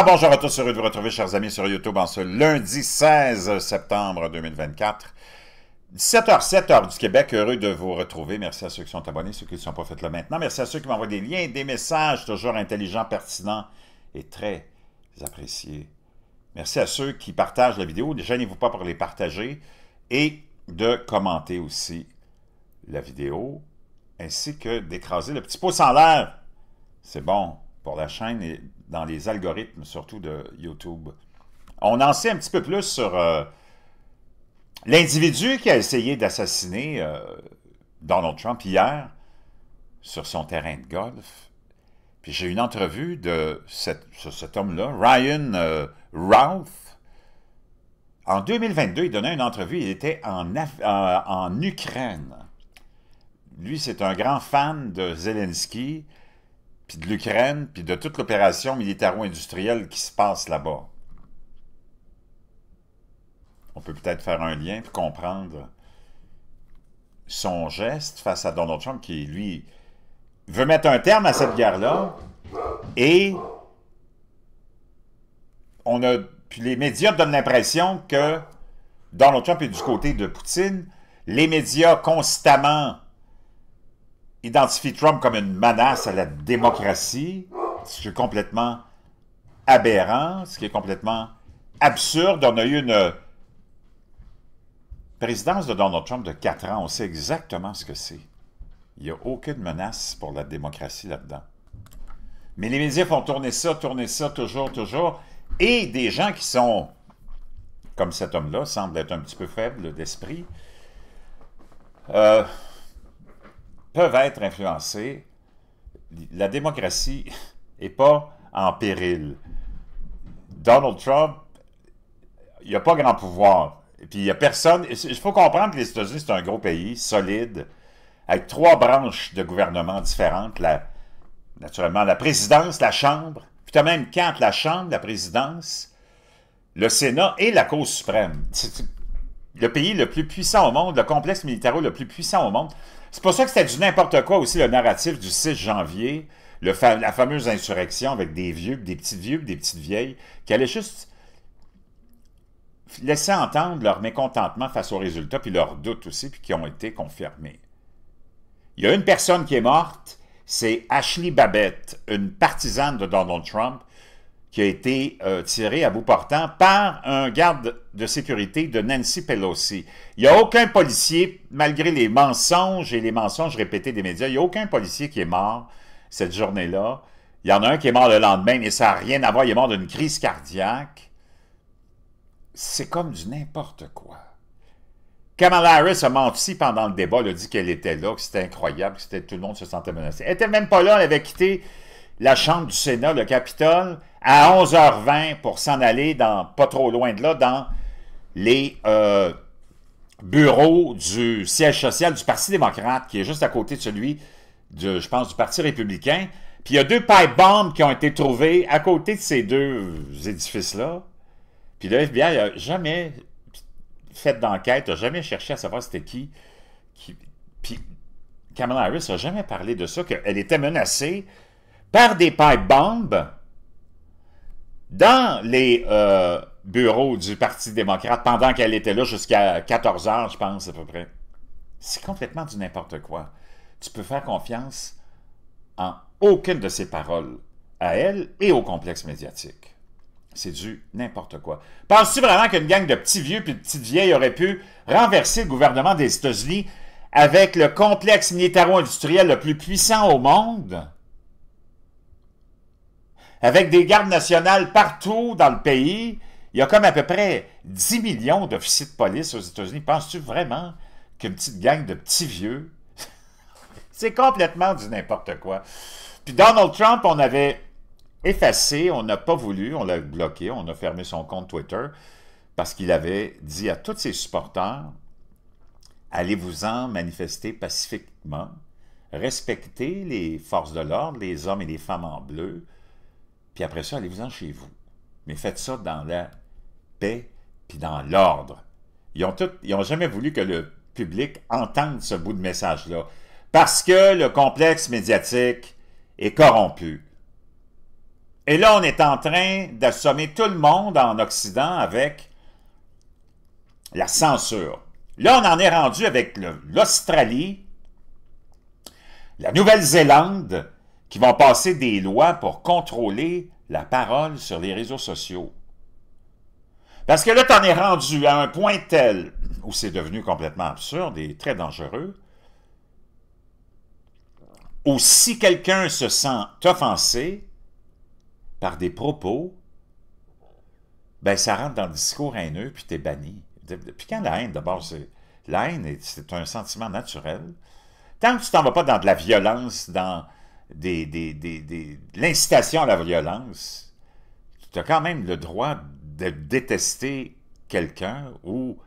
Ah, bonjour à tous, heureux de vous retrouver chers amis sur YouTube en ce lundi 16 septembre 2024. 7 h 7h du Québec, heureux de vous retrouver. Merci à ceux qui sont abonnés, ceux qui ne sont pas faits là maintenant. Merci à ceux qui m'envoient des liens, des messages toujours intelligents, pertinents et très appréciés. Merci à ceux qui partagent la vidéo. Ne gênez-vous pas pour les partager et de commenter aussi la vidéo ainsi que d'écraser le petit pouce en l'air. C'est bon, la chaîne et dans les algorithmes, surtout de YouTube. On en sait un petit peu plus sur euh, l'individu qui a essayé d'assassiner euh, Donald Trump hier sur son terrain de golf. Puis j'ai une entrevue de cet homme-là, Ryan euh, Routh. En 2022, il donnait une entrevue, il était en, euh, en Ukraine. Lui, c'est un grand fan de Zelensky puis de l'Ukraine, puis de toute l'opération militaro-industrielle qui se passe là-bas. On peut peut-être faire un lien pour comprendre son geste face à Donald Trump qui, lui, veut mettre un terme à cette guerre-là et on a, puis les médias donnent l'impression que Donald Trump est du côté de Poutine. Les médias constamment identifie Trump comme une menace à la démocratie, ce qui est complètement aberrant, ce qui est complètement absurde. On a eu une présidence de Donald Trump de quatre ans. On sait exactement ce que c'est. Il n'y a aucune menace pour la démocratie là-dedans. Mais les médias font tourner ça, tourner ça, toujours, toujours. Et des gens qui sont, comme cet homme-là, semblent être un petit peu faibles d'esprit, euh, peuvent être influencés, la démocratie n'est pas en péril. Donald Trump, il n'a pas grand pouvoir. Puis il n'y a personne. Il faut comprendre que les États-Unis, c'est un gros pays, solide, avec trois branches de gouvernement différentes. La, naturellement, la présidence, la Chambre, puis tu as même quatre, la Chambre, la présidence, le Sénat et la Cour suprême le pays le plus puissant au monde, le complexe militaro le plus puissant au monde. C'est pour ça que c'était du n'importe quoi aussi le narratif du 6 janvier, la fameuse insurrection avec des vieux, des petites vieux, des petites vieilles, qui allaient juste laisser entendre leur mécontentement face aux résultats, puis leurs doutes aussi, puis qui ont été confirmés. Il y a une personne qui est morte, c'est Ashley Babbitt, une partisane de Donald Trump, qui a été euh, tiré à bout portant par un garde de sécurité de Nancy Pelosi. Il n'y a aucun policier, malgré les mensonges et les mensonges répétés des médias, il n'y a aucun policier qui est mort cette journée-là. Il y en a un qui est mort le lendemain, mais ça n'a rien à voir, il est mort d'une crise cardiaque. C'est comme du n'importe quoi. Kamala Harris a menti pendant le débat, elle a dit qu'elle était là, que c'était incroyable, que tout le monde se sentait menacé. Elle n'était même pas là, elle avait quitté la Chambre du Sénat, le Capitole, à 11h20 pour s'en aller dans, pas trop loin de là, dans les euh, bureaux du siège social du Parti démocrate, qui est juste à côté de celui, je pense, du Parti républicain. Puis il y a deux pipe bombes qui ont été trouvées à côté de ces deux édifices-là. Puis le FBI n'a jamais fait d'enquête, n'a jamais cherché à savoir c'était qui. qui... Puis Kamala Harris n'a jamais parlé de ça, qu'elle était menacée par des pipe bombes dans les euh, bureaux du Parti démocrate pendant qu'elle était là jusqu'à 14 heures, je pense, à peu près. C'est complètement du n'importe quoi. Tu peux faire confiance en aucune de ces paroles, à elle et au complexe médiatique. C'est du n'importe quoi. Penses-tu vraiment qu'une gang de petits vieux et de petites vieilles aurait pu renverser le gouvernement des États-Unis avec le complexe militaro-industriel le plus puissant au monde? avec des gardes nationales partout dans le pays. Il y a comme à peu près 10 millions d'officiers de police aux États-Unis. Penses-tu vraiment qu'une petite gang de petits vieux... C'est complètement du n'importe quoi. Puis Donald Trump, on avait effacé, on n'a pas voulu, on l'a bloqué, on a fermé son compte Twitter parce qu'il avait dit à tous ses supporters allez-vous-en manifester pacifiquement, respectez les forces de l'ordre, les hommes et les femmes en bleu, puis après ça, allez-vous-en chez vous. Mais faites ça dans la paix, puis dans l'ordre. Ils n'ont jamais voulu que le public entende ce bout de message-là, parce que le complexe médiatique est corrompu. Et là, on est en train d'assommer tout le monde en Occident avec la censure. Là, on en est rendu avec l'Australie, la Nouvelle-Zélande, qui vont passer des lois pour contrôler la parole sur les réseaux sociaux. Parce que là, tu en es rendu à un point tel où c'est devenu complètement absurde et très dangereux, où si quelqu'un se sent offensé par des propos, ben ça rentre dans le discours haineux, puis es banni. Puis quand la haine, d'abord, c'est... La haine, c'est un sentiment naturel. Tant que tu t'en vas pas dans de la violence, dans des, l'incitation à la violence, tu as quand même le droit de détester quelqu'un ou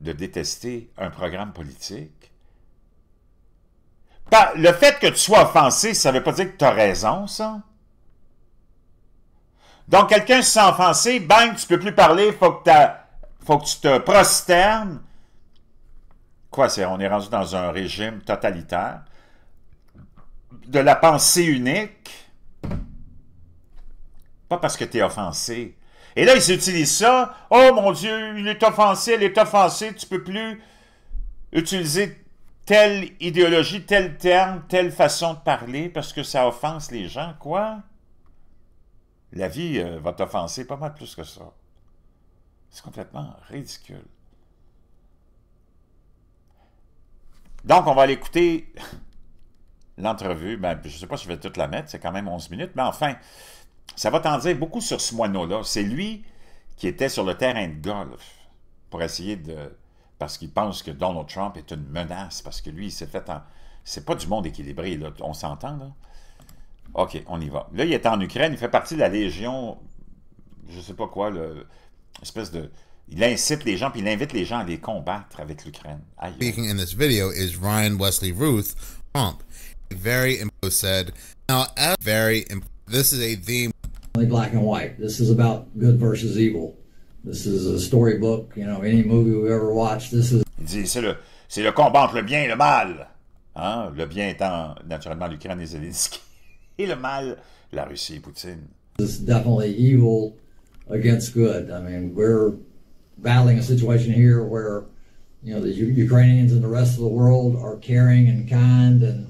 de détester un programme politique. Le fait que tu sois offensé, ça ne veut pas dire que tu as raison, ça. Donc, quelqu'un se sent offensé, bang, tu peux plus parler, faut faut que tu te prosternes. Quoi, c'est, on est rendu dans un régime totalitaire de la pensée unique, pas parce que tu es offensé. Et là, ils utilisent ça. Oh mon Dieu, il est offensé, elle est offensée, tu peux plus utiliser telle idéologie, tel terme, telle façon de parler parce que ça offense les gens. Quoi? La vie euh, va t'offenser pas mal plus que ça. C'est complètement ridicule. Donc, on va l'écouter l'entrevue, ben, je ne sais pas si je vais toute la mettre, c'est quand même 11 minutes, mais enfin, ça va t'en dire beaucoup sur ce moineau-là. C'est lui qui était sur le terrain de golf pour essayer de... parce qu'il pense que Donald Trump est une menace, parce que lui, il s'est fait en... C'est pas du monde équilibré, là. on s'entend, là? OK, on y va. Là, il est en Ukraine, il fait partie de la Légion, je sais pas quoi, le, espèce de... Il incite les gens, puis il invite les gens à les combattre avec l'Ukraine. Speaking in this video is Ryan Wesley Ruth, very important said. Now, as very important, this is a theme. Only Black and white. This is about good versus evil. This is a storybook, you know, any movie we've ever watched, this is... Il dit, c'est le, c'est le combat entre le bien et le mal. Hein? Le bien étant, naturellement, l'Ukraine et Zelensky. Et le mal, la Russie et Poutine. This is definitely evil against good. I mean, we're battling a situation here where, you know, the Ukrainians and the rest of the world are caring and kind and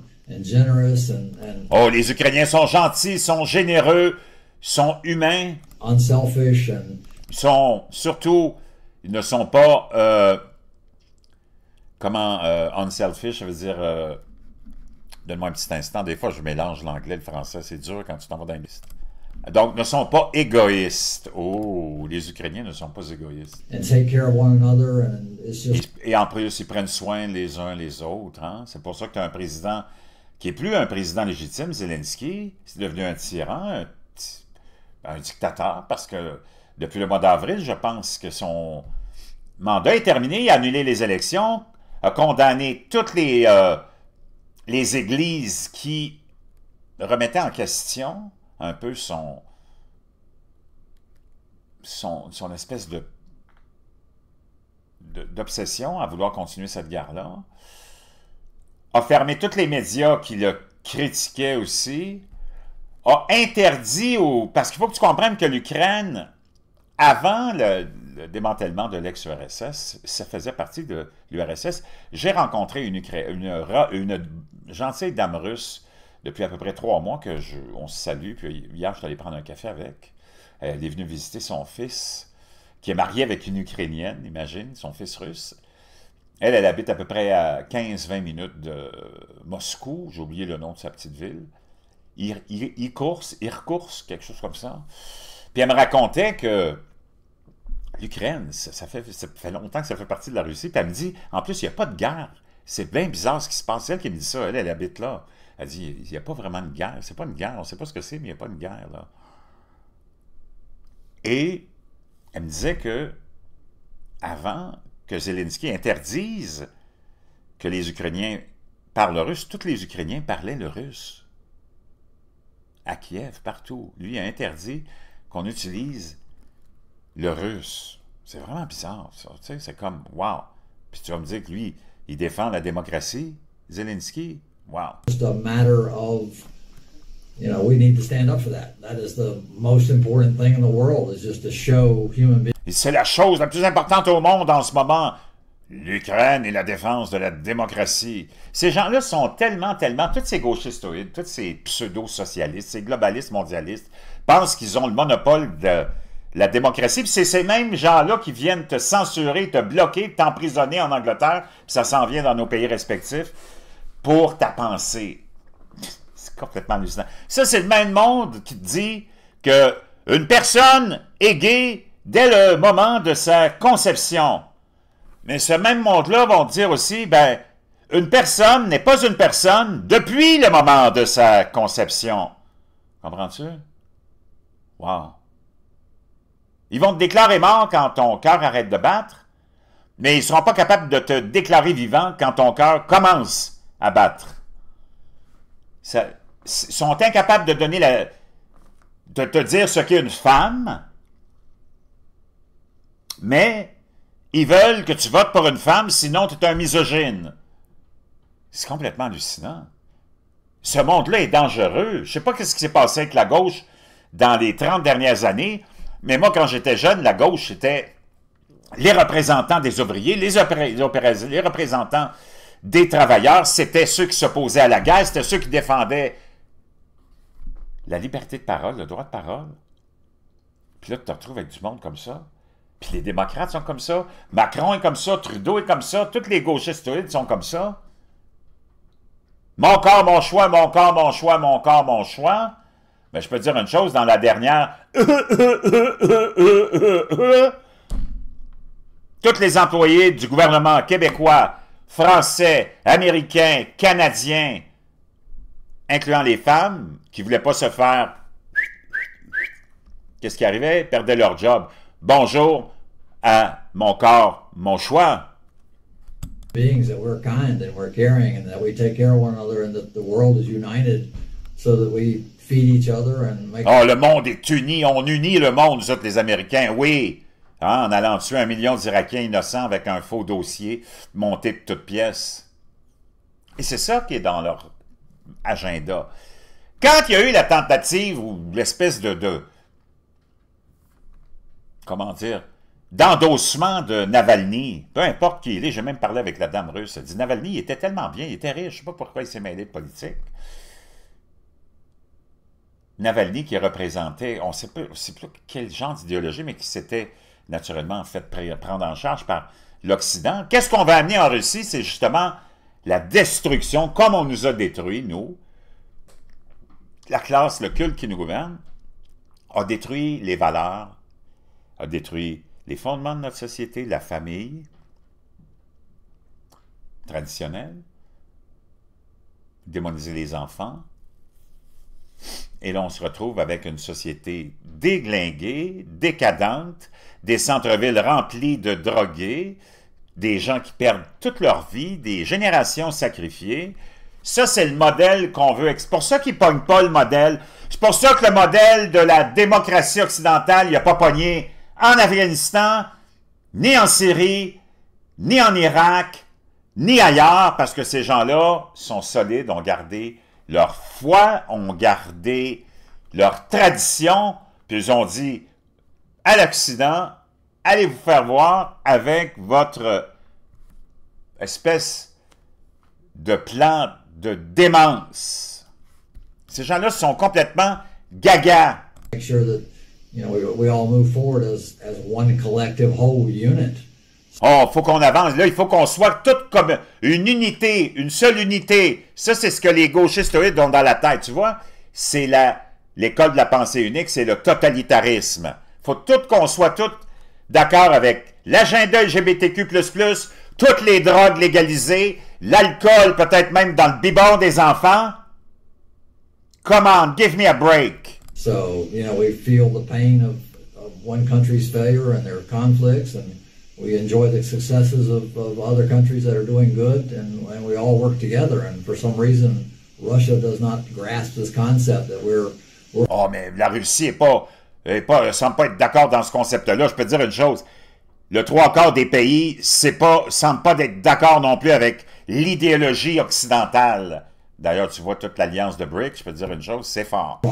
oh, les Ukrainiens sont gentils, sont généreux, sont humains. Unselfish sont surtout, ils ne sont pas, euh, comment, euh, unselfish, ça veut dire, euh, donne-moi un petit instant, des fois je mélange l'anglais et le français, c'est dur quand tu t'en vas dans une Donc, ne sont pas égoïstes. Oh, les Ukrainiens ne sont pas égoïstes. et, en plus, ils prennent soin les uns les autres. Hein. C'est pour ça que tu as un président qui n'est plus un président légitime, Zelensky, c'est devenu un tyran, un, dictateur, parce que depuis le mois d'avril, je pense que son mandat est terminé, il a annulé les élections, a condamné toutes les, euh, les églises qui remettaient en question un peu son, son, son espèce de d'obsession à vouloir continuer cette guerre-là a fermé tous les médias qui le critiquaient aussi, a interdit au... Parce qu'il faut que tu comprennes que l'Ukraine, avant le, démantèlement de l'ex-URSS, ça faisait partie de l'URSS. J'ai rencontré une, une, une, gentille dame russe depuis à peu près trois mois que je, on se salue. Puis hier, je suis allé prendre un café avec. Elle est venue visiter son fils, qui est marié avec une Ukrainienne, imagine, son fils russe. Elle, elle habite à peu près à 15-20 minutes de Moscou, j'ai oublié le nom de sa petite ville. Il, course, il recourse, quelque chose comme ça. Puis elle me racontait que l'Ukraine, ça, fait, ça fait longtemps que ça fait partie de la Russie. Puis elle me dit, en plus, il n'y a pas de guerre. C'est bien bizarre ce qui se passe. C'est elle qui me dit ça. Elle, elle habite là. Elle dit, il n'y a pas vraiment de guerre. C'est pas une guerre. On ne sait pas ce que c'est, mais il n'y a pas de guerre, là. Et elle me disait que avant, que Zelensky interdise que les Ukrainiens parlent russe. Tous les Ukrainiens parlaient le russe. À Kiev, partout. Lui a interdit qu'on utilise le russe. C'est vraiment bizarre, c'est comme, wow. Puis tu vas me dire que lui, il défend la démocratie, Zelensky. Wow c'est la chose la plus importante au monde en ce moment. L'Ukraine et la défense de la démocratie. Ces gens-là sont tellement, tellement, tous ces gauchistes, toutes ces pseudo-socialistes, ces globalistes mondialistes, pensent qu'ils ont le monopole de la démocratie. Puis c'est ces mêmes gens-là qui viennent te censurer, te bloquer, t'emprisonner en Angleterre, puis ça s'en vient dans nos pays respectifs, pour ta pensée complètement hallucinant. Ça, c'est le même monde qui te dit que une personne est gay dès le moment de sa conception. Mais ce même monde-là vont dire aussi, ben, une personne n'est pas une personne depuis le moment de sa conception. Comprends-tu? Wow. Ils vont te déclarer mort quand ton cœur arrête de battre, mais ils ne seront pas capables de te déclarer vivant quand ton cœur commence à battre. Ça, sont incapables de donner la, de te dire ce qu'est une femme, mais ils veulent que tu votes pour une femme, sinon tu es un misogyne. C'est complètement hallucinant. Ce monde-là est dangereux. Je ne sais pas ce qui s'est passé avec la gauche dans les 30 dernières années, mais moi, quand j'étais jeune, la gauche, était les représentants des ouvriers, les, les représentants des travailleurs, c'était ceux qui s'opposaient à la guerre, c'était ceux qui défendaient la liberté de parole, le droit de parole. Puis là, tu te retrouves avec du monde comme ça. Puis les démocrates sont comme ça. Macron est comme ça. Trudeau est comme ça. Toutes les gauchistes sont comme ça. Mon corps, mon choix, mon corps, mon choix, mon corps, mon choix. Mais je peux dire une chose, dans la dernière... Tous les employés du gouvernement québécois, français, américain, canadien, incluant les femmes qui ne voulaient pas se faire... Qu'est-ce qui arrivait? perdaient leur job. Bonjour à mon corps, mon choix. Oh, le monde est uni, on unit le monde, nous autres les Américains, oui. Hein, en allant tuer un million d'Irakiens innocents avec un faux dossier monté de toutes pièces. Et c'est ça qui est dans leur agenda. Quand il y a eu la tentative ou l'espèce de, comment dire, d'endossement de Navalny, peu importe qui il est, j'ai même parlé avec la dame russe, dit Navalny était tellement bien, il était riche, je ne sais pas pourquoi il s'est mêlé de politique. Navalny qui représentait, on ne sait plus, plus quel genre d'idéologie, mais qui s'était naturellement fait prendre en charge par l'Occident. Qu'est-ce qu'on va amener en Russie? C'est justement la destruction, comme on nous a détruit, nous, la classe, le culte qui nous gouverne, a détruit les valeurs, a détruit les fondements de notre société, la famille traditionnelle, démonisé les enfants. Et là, on se retrouve avec une société déglinguée, décadente, des centres-villes remplis de drogués, des gens qui perdent toute leur vie, des générations sacrifiées. Ça, c'est le modèle qu'on veut. C'est pour ça qu'ils pognent pas le modèle. C'est pour ça que le modèle de la démocratie occidentale, il a pas pogné en Afghanistan, ni en Syrie, ni en Irak, ni ailleurs, parce que ces gens-là sont solides, ont gardé leur foi, ont gardé leur tradition, puis ils ont dit à l'Occident, allez vous faire voir avec votre espèce de plan de démence. Ces gens-là sont complètement gaga. Make faut qu'on avance. Là, il faut qu'on soit tout comme une unité, une seule unité. Ça, c'est ce que les gauchistes ont dans la tête, tu vois. C'est l'école de la pensée unique, c'est le totalitarisme. faut tout qu'on soit toutes d'accord avec l'agenda LGBTQ++, toutes les drogues légalisées, l'alcool peut-être même dans le bibon des enfants. Come on, give me a break. So, you know, we feel the pain of, of one country's failure and their conflicts and we enjoy the successes of, of other countries that are doing good and, and we all work together and for some reason Russia does not grasp this concept that we're, we're... Oh, mais la Russie est pas et pas, euh, semble pas être d'accord dans ce concept-là. Je peux te dire une chose. Le trois quarts des pays c'est pas, semble pas être d'accord non plus avec l'idéologie occidentale. D'ailleurs, tu vois toute l'alliance de BRICS, je peux te dire une chose, c'est fort.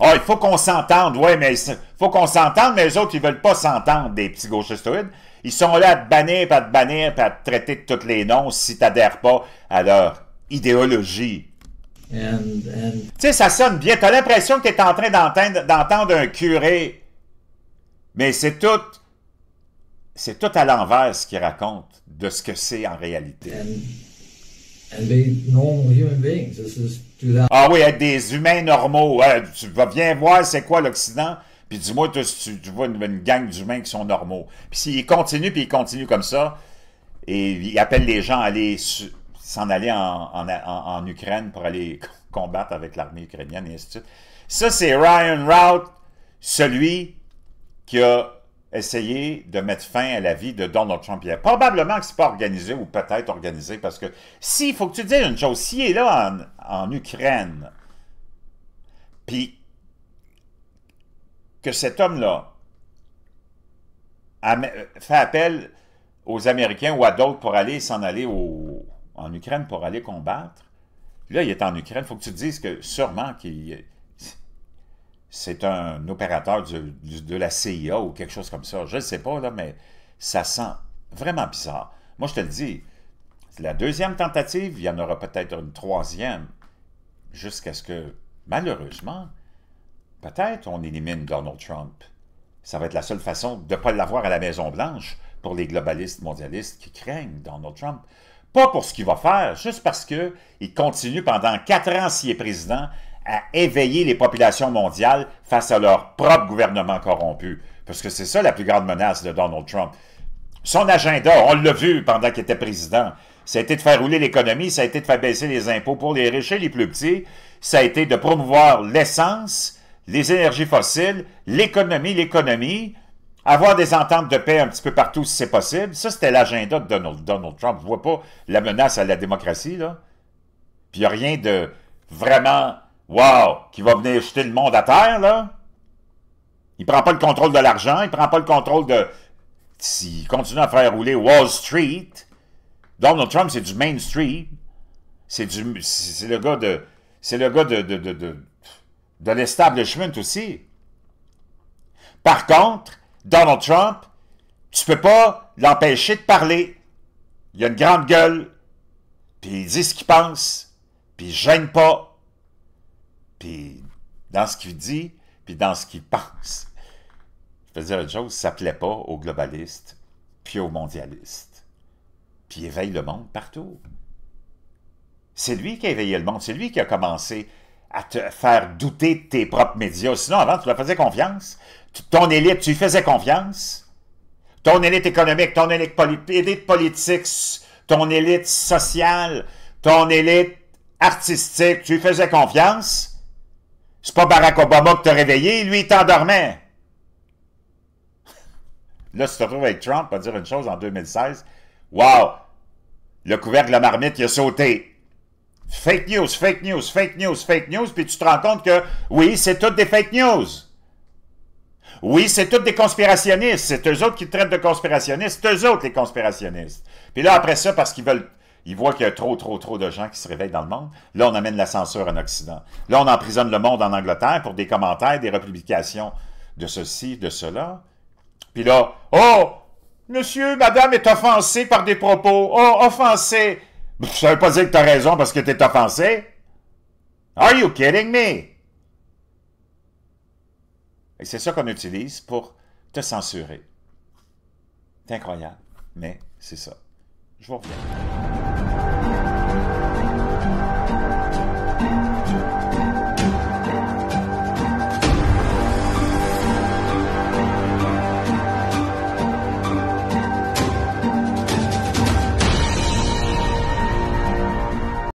Ah, il faut qu'on s'entende, oui, mais il faut qu'on s'entende, mais les autres, ils veulent pas s'entendre, des petits gauchistoïdes. Ils sont là à te bannir, pas à te bannir, pas à te traiter de tous les noms si tu n'adhères pas à leur idéologie tu sais, ça sonne bien. as l'impression que tu es en train d'entendre un curé. Mais c'est tout. C'est tout à l'envers ce qu'il raconte de ce que c'est en réalité. ah oui, être des humains normaux. tu vas bien voir c'est quoi l'Occident, puis dis-moi, tu, vois une, une gang d'humains qui sont normaux. Puis s'ils continuent, puis ils continuent comme ça, et ils appellent les gens à aller s'en aller en, Ukraine pour aller combattre avec l'armée ukrainienne et ainsi de suite. Ça, c'est Ryan Rout, celui qui a essayé de mettre fin à la vie de Donald Trump Probablement que n'est pas organisé ou peut-être organisé parce que si, faut que tu dises une chose, s'il est là en, en Ukraine, puis que cet homme-là fait appel aux Américains ou à d'autres pour aller s'en aller au en Ukraine pour aller combattre. Là, il est en Ukraine. Il faut que tu te dises que sûrement qu'il c'est un opérateur de la CIA ou quelque chose comme ça. Je ne sais pas, là, mais ça sent vraiment bizarre. Moi, je te le dis, la deuxième tentative, il y en aura peut-être une troisième, jusqu'à ce que, malheureusement, peut-être on élimine Donald Trump. Ça va être la seule façon de ne pas l'avoir à la Maison-Blanche pour les globalistes mondialistes qui craignent Donald Trump. Pas pour ce qu'il va faire, juste parce qu'il continue pendant quatre ans, s'il est président, à éveiller les populations mondiales face à leur propre gouvernement corrompu. Parce que c'est ça la plus grande menace de Donald Trump. Son agenda, on l'a vu pendant qu'il était président, ça a été de faire rouler l'économie, ça a été de faire baisser les impôts pour les riches et les plus petits, ça a été de promouvoir l'essence, les énergies fossiles, l'économie, l'économie, avoir des ententes de paix un petit peu partout si c'est possible, ça c'était l'agenda de Donald, Donald Trump. Je vois pas la menace à la démocratie, là. Puis il n'y a rien de vraiment, wow, qui va venir jeter le monde à terre, là. Il prend pas le contrôle de l'argent, il prend pas le contrôle de... S'il continue à faire rouler Wall Street, Donald Trump, c'est du Main Street. C'est du... C'est le gars de... C'est le gars de... de, de, de l'establishment aussi. Par contre, Donald Trump, tu peux pas l'empêcher de parler. Il a une grande gueule, puis il dit ce qu'il pense, puis il gêne pas, puis dans ce qu'il dit, puis dans ce qu'il pense. Je veux dire une chose, ça plaît pas aux globalistes, puis aux mondialistes, puis éveille le monde partout. C'est lui qui a éveillé le monde, c'est lui qui a commencé à te faire douter de tes propres médias. Sinon, avant, tu leur faisais confiance. Ton élite, tu lui faisais confiance. Ton élite économique, ton élite, politique, ton élite sociale, ton élite artistique, tu lui faisais confiance. C'est pas Barack Obama qui t'a réveillé, lui, il t'endormait. Là, tu te retrouves avec Trump à dire une chose en 2016, wow, le couvercle de la marmite, il a sauté. Fake news, fake news, fake news, fake news, puis tu te rends compte que oui, c'est toutes des fake news. Oui, c'est toutes des conspirationnistes. C'est eux autres qui traitent de conspirationnistes. C'est eux autres les conspirationnistes. Puis là, après ça, parce qu'ils veulent ils voient qu'il y a trop, trop, trop de gens qui se réveillent dans le monde. Là, on amène la censure en Occident. Là, on emprisonne le monde en Angleterre pour des commentaires, des republications de ceci, de cela. Puis là, oh, monsieur, madame est offensé par des propos. Oh, offensé. Ça veut pas dire que t'as raison parce que t'es offensé. Are you kidding me? Et c'est ça qu'on utilise pour te censurer. C'est incroyable, mais c'est ça. Je vous reviens.